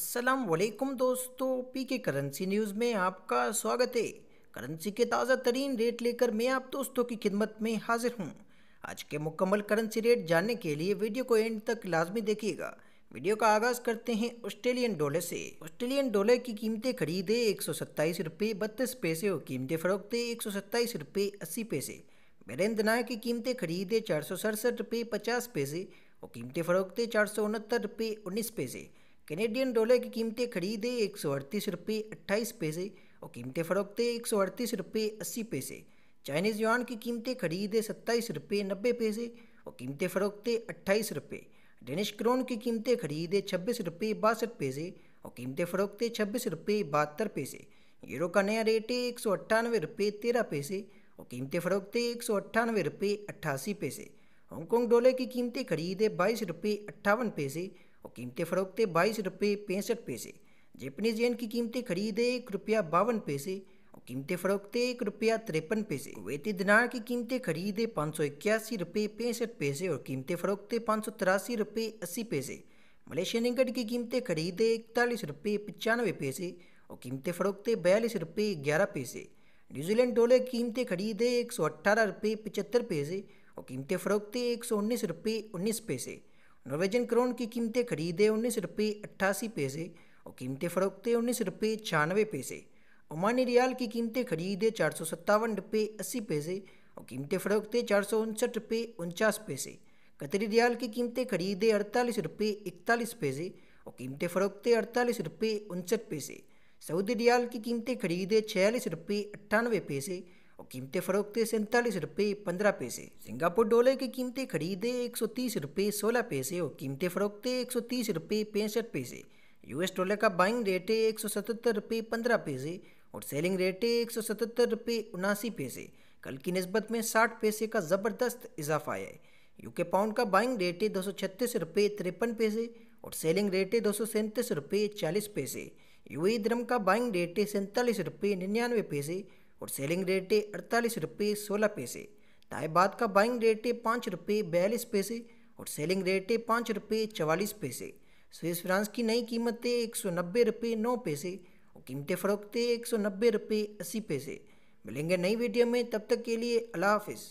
असलम दोस्तों पी के currency news में आपका स्वागत है करेंसी के ताज़ा तरीन रेट लेकर मैं आप दोस्तों की खिदमत में हाजिर हूँ आज के मुकम्मल करेंसी रेट जानने के लिए वीडियो को एंड तक लाजमी देखिएगा वीडियो का आगाज़ करते हैं ऑस्ट्रेलियन डॉलर से ऑस्ट्रेलियन डॉलर की कीमतें खरीदे एक सौ सत्ताईस रुपये बत्तीस पैसे और कीमतें फ़रोख्ते एक सौ सत्ताईस रुपये अस्सी पैसे वीरेंद्र नायक की कीमतें खरीदे चार सौ सड़सठ रुपये पचास पैसे और कीमतें फ़रोख्ते चार सौ उनहत्तर रुपये उन्नीस पैसे कैनेडियन डॉलर की कीमतें खरीदे एक सौ अड़तीस रुपये अट्ठाईस पैसे और कीमतें फरोखते एक सौ अड़तीस रुपये अस्सी पैसे चाइनीज़ युआन की कीमतें खरीदे सत्ताईस रुपये नब्बे पैसे और कीमतें फ़रोखते अट्ठाईस रुपये डेनिश क्रोन की कीमतें खरीदे छब्बीस रुपये बासठ पैसे और कीमतें फरोखते छब्बीस रुपये बहत्तर पैसे यूरो का नया रेट है एक सौ अट्ठानवे रुपये तेरह पैसे और कीमतें फरोखते एक सौ अट्ठानवे रुपये अट्ठासी पैसे हांगकॉन्ग डॉलर की कीमतें खरीदे बाईस रुपये अट्ठावन पैसे और कीमतें फ़रोख्ते बाईस रुपये पैंसठ पैसे जेपनीज येन की कीमतें खरीदे एक रुपया बावन पैसे और कीमतें फ़रोख्ते एक रुपया तिरपन पैसे वेती दिनार की कीमतें खरीदे पाँच सौ इक्यासी रुपये पैंसठ पैसे और कीमतें फ़रोख्ते पाँच सौ तिरासी रुपये अस्सी पैसे मलेशियन इंगट की कीमतें खरीदे इकतालीस रुपये पचानवे पैसे और कीमतें फ़रोख्ते बयालीस रुपये ग्यारह पैसे न्यूजीलैंड डॉलर की कीमतें खरीदे एक सौ अट्ठारह रुपये पचहत्तर पैसे और कीमतें फ़रोख्ते एक सौ उन्नीस रुपये उन्नीस पैसे नॉर्वेजन क्रोन की कीमतें खरीदे उन्नीस रुपये अट्ठासी पैसे और कीमतें फ़रोखते उन्नीस रुपये छियानवे पैसे ओमानी रियाल की कीमतें खरीदे चार सौ सत्तावन रुपये अस्सी पैसे और कीमतें फ़रोखते चार सौ उनसठ रुपये उनचास पैसे कतरी रियाल की कीमतें खरीदे अड़तालीस रुपये इकतालीस पैसे और कीमतें फ़रोखते अड़तालीस रुपये उनसठ पैसे सऊदी रियाल की कीमतें खरीदे छियालीस रुपये अट्ठानवे पैसे और कीमतें फ़रोखते सैंतालीस रुपये पंद्रह पैसे सिंगापुर डॉलर की कीमतें खरीदे एक सौ तीस रुपये सोलह पैसे और कीमतें फ़रोखते एक सौ तीस रुपये पैंसठ पैसे यूएस डॉलर का बाइंग रेट है एक सौ सतहत्तर रुपये पंद्रह पैसे और सेलिंग रेट है एक सौ सतहत्तर रुपये उनासी पैसे कल की नस्बत में साठ पैसे का ज़बरदस्त इजाफा आया है यूके पाउंड का बाइंग रेट है दो सौ छत्तीस रुपये तिरपन पैसे और सेलिंग रेट है दो सौ सैंतीस रुपये चालीस पैसे यू द्रम का बाइंग रेट है सैंतालीस रुपये निन्यानवे पैसे और सेलिंग रेट है अड़तालीस रुपये सोलह पैसे ताइबाद का बाइंग रेट है पाँच रुपये बयालीस पैसे और सेलिंग रेट है पाँच रुपये चवालीस पैसे स्विस फ्रांस की नई कीमत है एक सौ नब्बे रुपये नौ पैसे और कीमतें फ़रोख्त है एक सौ नब्बे रुपये अस्सी पैसे मिलेंगे नई वीडियो में तब तक के लिए अल्लाह हाफिज़